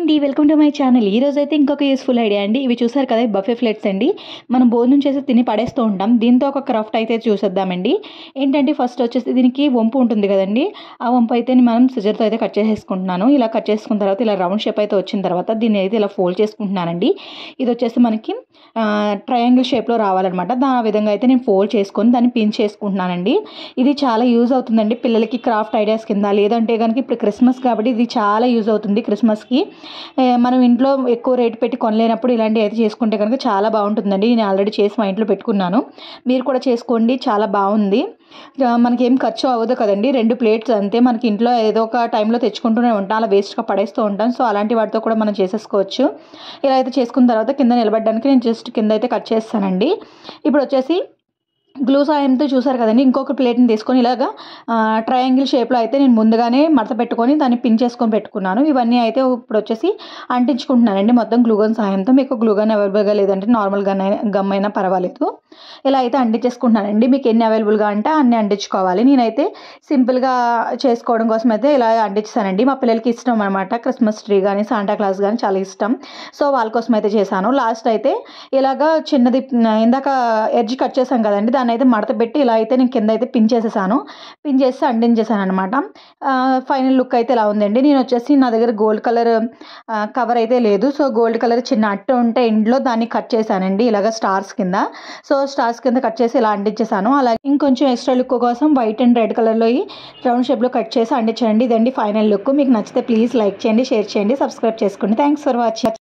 అండి welcome to my channel ఈ రోజు అయితే ఇంకొక యూస్ఫుల్ ఐడియా అండి ఇవి చూసారు కదా బఫే ప్లేట్స్ అండి మనం భోజనం చేసి తిని పడేస్తూ ఉంటాం దీంతో ఒక క్రాఫ్ట్ అయితే చూసేద్దామండి ఏంటంటే ఫస్ట్ వచ్చేసి దీనికి వంపు ఉంటుంది కదండి ఆ వంపు అయితే మనం సిజర్తో అయితే కట్ చేసేసుకుంటున్నాను ఇలా కట్ చేసుకున్న తర్వాత ఇలా రౌండ్ షేప్ అయితే వచ్చిన తర్వాత దీన్ని అయితే ఇలా ఫోల్డ్ చేసుకుంటున్నానండి ఇది వచ్చేసి మనకి ట్రయాంగిల్ షేప్లో రావాలన్నమాట దాని విధంగా అయితే నేను ఫోల్డ్ చేసుకొని దాన్ని పిన్ చేసుకుంటున్నానండి ఇది చాలా యూజ్ అవుతుందండి పిల్లలకి క్రాఫ్ట్ ఐడియాస్ కింద లేదంటే కనుక ఇప్పుడు క్రిస్మస్ కాబట్టి ఇది చాలా యూజ్ అవుతుంది క్రిస్మస్కి మనం ఇంట్లో ఎక్కువ రేటు పెట్టి కొనలేనప్పుడు ఇలాంటివి అయితే చేసుకుంటే కనుక చాలా బాగుంటుందండి నేను ఆల్రెడీ చేసి మా ఇంట్లో పెట్టుకున్నాను మీరు కూడా చేసుకోండి చాలా బాగుంది మనకేం ఖర్చు అవ్వదు కదండి రెండు ప్లేట్స్ అంతే మనకి ఇంట్లో ఏదో ఒక టైంలో తెచ్చుకుంటూనే ఉంటాం అలా వేస్ట్గా పడేస్తూ ఉంటాం సో అలాంటి వాటితో కూడా మనం చేసేసుకోవచ్చు ఇలా అయితే చేసుకున్న తర్వాత కింద నిలబడడానికి నేను జస్ట్ కింద అయితే కట్ చేస్తానండి ఇప్పుడు వచ్చేసి గ్లూ సాయంతో చూసారు కదండి ఇంకొక ప్లేట్ని తీసుకొని ఇలాగా ట్రయాంగిల్ షేప్లో అయితే నేను ముందుగానే మడత పెట్టుకొని దాన్ని పిన్ చేసుకొని పెట్టుకున్నాను ఇవన్నీ అయితే ఇప్పుడు వచ్చేసి అంటించుకుంటున్నానండి మొత్తం గ్లూగన్ సాయంతో మీకు గ్లూగన్ అవైలబుల్గా లేదంటే నార్మల్ గన్ గమ్ అయినా పర్వాలేదు ఇలా అయితే అంటించేసుకుంటున్నానండి మీకు ఎన్ని అవైలబుల్గా అంటే అన్ని అంటించుకోవాలి నేనైతే సింపుల్గా చేసుకోవడం కోసం అయితే ఇలా అంటించానండి మా పిల్లలకి ఇష్టం అనమాట క్రిస్మస్ ట్రీ కానీ సాంటా క్లాస్ కానీ చాలా ఇష్టం సో వాళ్ళ కోసం అయితే చేశాను లాస్ట్ అయితే ఇలాగా చిన్నది ఇందాక ఎడ్జ్ కట్ చేశాం కదండి దాని దాన్ని అయితే మడత పెట్టి ఇలా అయితే నేను కింద అయితే పిన్ చేసేసాను పిన్ చేసి అండించేసాను అనమాట ఫైనల్ లుక్ అయితే ఇలా ఉందండి నేను వచ్చేసి నా దగ్గర గోల్డ్ కలర్ కవర్ అయితే లేదు సో గోల్డ్ కలర్ చిన్న అట్ట ఉంటే ఇంట్లో దాన్ని కట్ చేశానండి ఇలాగ స్టార్స్ కింద సో స్టార్స్ కింద కట్ చేసి ఇలా అంటించేసాను అలాగే ఇంకొంచెం ఎక్స్ట్రా లుక్ కోసం వైట్ అండ్ రెడ్ కలర్లో రౌండ్ షేప్లో కట్ చేసి అంటించండి ఇదండి ఫైనల్ లుక్ మీకు నచ్చితే ప్లీజ్ లైక్ చేయండి షేర్ చేయండి సబ్స్క్రైబ్ చేసుకోండి థ్యాంక్స్ ఫర్ వాచింగ్